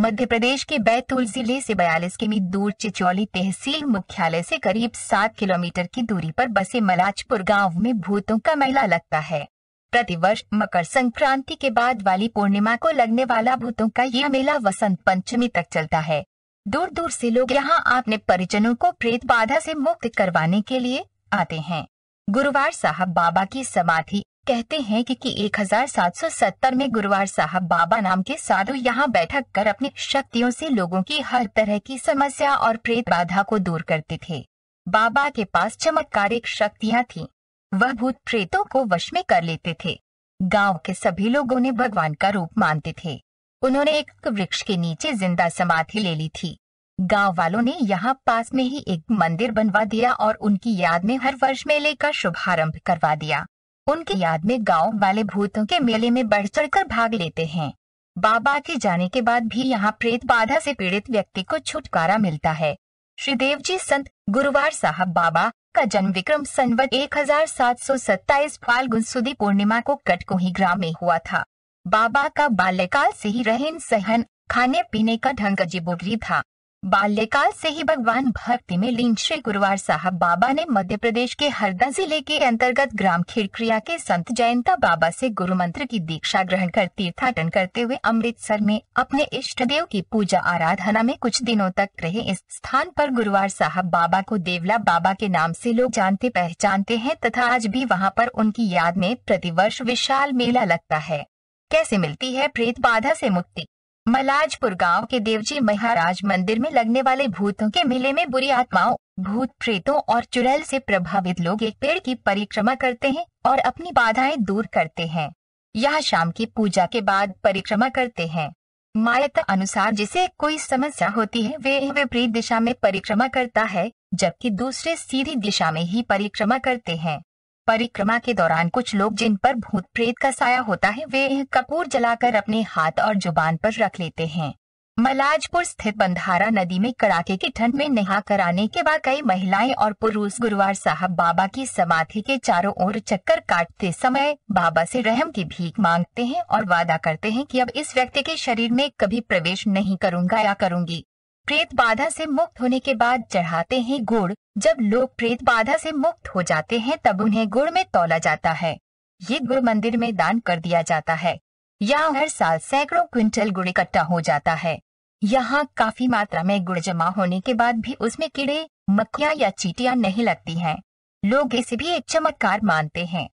मध्य प्रदेश के बैतूल जिले से 42 किमी दूर चिचौली तहसील मुख्यालय से करीब 7 किलोमीटर की दूरी पर बसे मलाजपुर गांव में भूतों का मेला लगता है प्रतिवर्ष मकर संक्रांति के बाद वाली पूर्णिमा को लगने वाला भूतों का यह मेला वसंत पंचमी तक चलता है दूर दूर से लोग यहाँ अपने परिजनों को प्रेत बाधा से मुक्त करवाने के लिए आते हैं गुरुवार साहब बाबा की समाधि कहते हैं कि, कि 1770 में गुरुवार साहब बाबा नाम के साधु यहाँ बैठक कर अपनी शक्तियों से लोगों की हर तरह की समस्या और प्रेत बाधा को दूर करते थे बाबा के पास चमत्कारिक शक्तियाँ थी वह भूत प्रेतों को वश में कर लेते थे गांव के सभी लोग उन्हें भगवान का रूप मानते थे उन्होंने एक वृक्ष के नीचे जिंदा समाधि ले ली थी गांव वालों ने यहाँ पास में ही एक मंदिर बनवा दिया और उनकी याद में हर वर्ष मेले का शुभारंभ करवा दिया उनकी याद में गांव वाले भूतों के मेले में बढ़ चढ़कर भाग लेते हैं बाबा के जाने के बाद भी यहाँ प्रेत बाधा से पीड़ित व्यक्ति को छुटकारा मिलता है श्रीदेव जी संत गुरुवार साहब बाबा का जन्म विक्रम संवत सत्ताईस फाल्गुन सुदी पूर्णिमा को कटकोही ग्राम में हुआ था बाबा का बाल्यकाल से ही रहन सहन खाने पीने का ढंग अजीबोगरी था बाल्यकाल से ही भगवान भक्ति में लीन श्री गुरुवार साहब बाबा ने मध्य प्रदेश के हरदा जिले के अंतर्गत ग्राम खिड़क्रिया के संत जयंता बाबा से गुरु मंत्र की दीक्षा ग्रहण कर तीर्थाटन करते हुए अमृतसर में अपने इष्ट देव की पूजा आराधना में कुछ दिनों तक रहे इस स्थान पर गुरुवार साहब बाबा को देवला बाबा के नाम से लोग जानते पहचानते हैं तथा आज भी वहाँ पर उनकी याद में प्रतिवर्ष विशाल मेला लगता है कैसे मिलती है प्रेत बाधा से मुक्ति मलाजपुर गांव के देवजी महाराज मंदिर में लगने वाले भूतों के मेले में बुरी आत्माओं भूत प्रेतों और चुड़ैल से प्रभावित लोग एक पेड़ की परिक्रमा करते हैं और अपनी बाधाएं दूर करते हैं यह शाम की पूजा के बाद परिक्रमा करते हैं मान्यता अनुसार जिसे कोई समस्या होती है वे विपरीत दिशा में परिक्रमा करता है जबकि दूसरे सीधी दिशा में ही परिक्रमा करते हैं परिक्रमा के दौरान कुछ लोग जिन पर भूत प्रेत का साया होता है वे कपूर जलाकर अपने हाथ और जुबान पर रख लेते हैं मलाजपुर स्थित बंधारा नदी में कड़ाके की ठंड में नहा कर आने के बाद कई महिलाएं और पुरुष गुरुवार साहब बाबा की समाधि के चारों ओर चक्कर काटते समय बाबा से रहम की भीख मांगते हैं और वादा करते हैं कि अब इस व्यक्ति के शरीर में कभी प्रवेश नहीं करूंगा या करूंगी प्रेत बाधा से मुक्त होने के बाद चढ़ाते हैं गुड़ जब लोग प्रेत बाधा से मुक्त हो जाते हैं तब उन्हें गुड़ में तोला जाता है ये गुड़ मंदिर में दान कर दिया जाता है यहाँ हर साल सैकड़ों क्विंटल गुड़ इकट्ठा हो जाता है यहाँ काफी मात्रा में गुड़ जमा होने के बाद भी उसमें कीड़े मक्खियाँ या चीटियाँ नहीं लगती हैं। लोग इसे भी एक चमत्कार मानते हैं